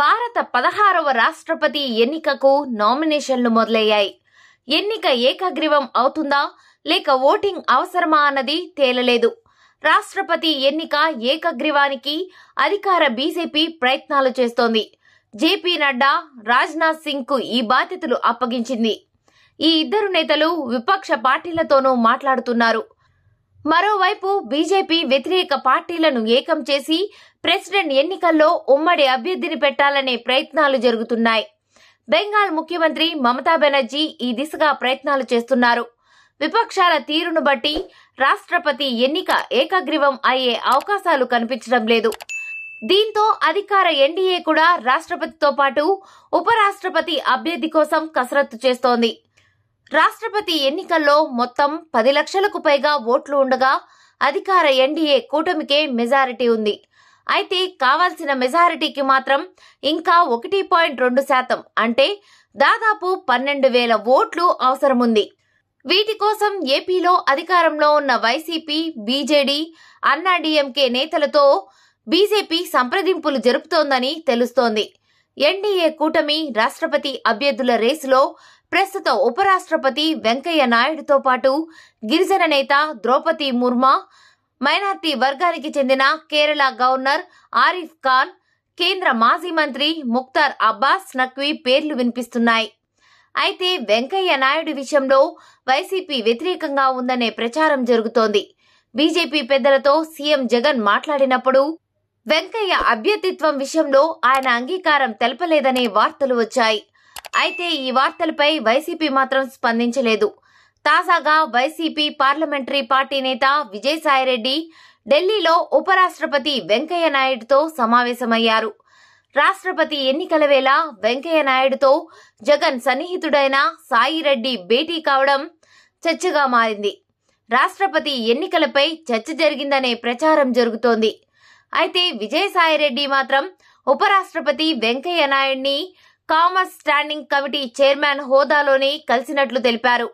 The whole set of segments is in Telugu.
భారత పదహారవ రాష్ట్రపతి ఎన్నికకు నామినేషన్లు మొదలయ్యాయి ఎన్నిక ఏకగ్రీవం అవుతుందా లేక ఓటింగ్ అవసరమా అన్నది తేలలేదు రాష్ట్రపతి ఎన్నిక ఏకగ్రీవానికి అధికార బీజేపీ ప్రయత్నాలు చేస్తోంది జేపీ నడ్డా రాజ్నాథ్ సింగ్ కు ఈ బాధ్యతలు అప్పగించింది ఈ ఇద్దరు నేతలు విపక్ష పార్టీలతోనూ మాట్లాడుతున్నారు మరోవైపు బీజేపీ వ్యతిరేక పార్టీలను ఏకం చేసి ప్రెసిడెంట్ ఎన్నికల్లో ఉమ్మడి అభ్యర్థిని పెట్టాలనే ప్రయత్నాలు జరుగుతున్నాయి బెంగాల్ ముఖ్యమంత్రి మమతా బెనర్జీ ఈ దిశగా ప్రయత్నాలు చేస్తున్నారు విపక్షాల తీరును బట్టి రాష్ట్రపతి ఎన్నిక ఏకగ్రీవం అయ్యే అవకాశాలు కనిపించడం లేదు దీంతో అధికార ఎన్డీఏ కూడా రాష్ట్రపతితో పాటు ఉపరాష్ట్రపతి అభ్యర్థి కోసం కసరత్తు చేస్తోంది రాష్ట్రపతి ఎన్నికల్లో మొత్తం పది లక్షలకు పైగా ఓట్లు ఉండగా అధికార ఎన్డీఏ కూటమికే మెజారిటీ ఉంది అయితే కావాల్సిన మెజారిటీకి మాత్రం ఇంకా ఒకటి పాయింట్ రెండు శాతం అంటే దాదాపు పన్నెండు వేల ఓట్లు అవసరముంది వీటి కోసం ఏపీలో అధికారంలో ఉన్న వైసీపీ బీజేడీ అన్నాడీఎంకే నేతలతో బీజేపీ సంప్రదింపులు జరుపుతోందని తెలుస్తోంది ఎన్డీఏ కూటమి రాష్ట్రపతి అభ్యర్థుల రేసులో ప్రస్తుత ఉపరాష్ట్రపతి వెంకయ్య నాయుడుతో పాటు గిరిజన నేత ద్రౌపది ముర్మా మైనార్టీ వర్గానికి చెందిన కేరళ గవర్నర్ ఆరిఫ్ ఖాన్ కేంద్ర మాజీ మంత్రి ముక్తార్ అబ్బాస్ నక్వీ పేర్లు వినిపిస్తున్నాయి అయితే వెంకయ్య నాయుడు విషయంలో వైసీపీ వ్యతిరేకంగా ఉందనే ప్రచారం జరుగుతోంది బీజేపీ పెద్దలతో సీఎం జగన్ మాట్లాడినప్పుడు వెంకయ్య అభ్యర్థిత్వం విషయంలో ఆయన అంగీకారం తెలపలేదనే వార్తలు వచ్చాయి అయితే ఈ వార్తలపై వైసీపీ మాత్రం స్పందించలేదు తాజాగా వైసీపీ పార్లమెంటరీ పార్టీ నేత విజయసాయిరెడ్డి ఢిల్లీలో ఉపరాష్ట్రపతి వెంకయ్య నాయుడుతో సమావేశమయ్యారు రాష్ట్రపతి ఎన్నికల వేళ వెంకయ్య నాయుడుతో జగన్ సన్నిహితుడైన సాయిరెడ్డి భేటీ కావడం చర్చగా మారింది రాష్ట్రపతి ఎన్నికలపై చర్చ జరిగిందనే ప్రచారం జరుగుతోంది అయితే విజయసాయిరెడ్డి మాత్రం ఉపరాష్ట్రపతి వెంకయ్య నాయుడిని కామర్స్ స్టాండింగ్ కమిటీ చైర్మన్ హోదాలోని కలిసినట్లు తెలిపారు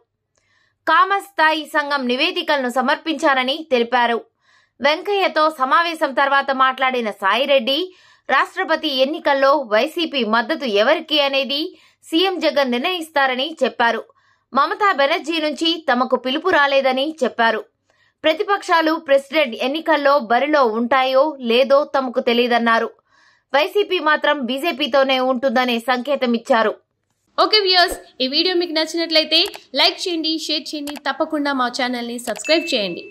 కామర్స్ స్థాయి సంఘం నివేదికలను సమర్పించారని తెలిపారు వెంకయ్యతో సమావేశం తర్వాత మాట్లాడిన సాయిరెడ్డి రాష్ట్రపతి ఎన్నికల్లో వైసీపీ మద్దతు ఎవరికి అనేది సీఎం జగన్ నిర్ణయిస్తారని చెప్పారు మమతా బెనర్జీ నుంచి తమకు పిలుపు రాలేదని చెప్పారు ప్రతిపక్షాలు ప్రెసిడెంట్ ఎన్నికల్లో బరిలో ఉంటాయో లేదో తమకు తెలియదన్నారు వైసీపీ మాత్రం బీజేపీతోనే ఉంటుందనే సంకేతం ఇచ్చారు ఓకే వ్యూయర్స్ ఈ వీడియో మీకు నచ్చినట్లయితే లైక్ చేయండి షేర్ చేయండి తప్పకుండా మా ఛానల్ని సబ్స్క్రైబ్ చేయండి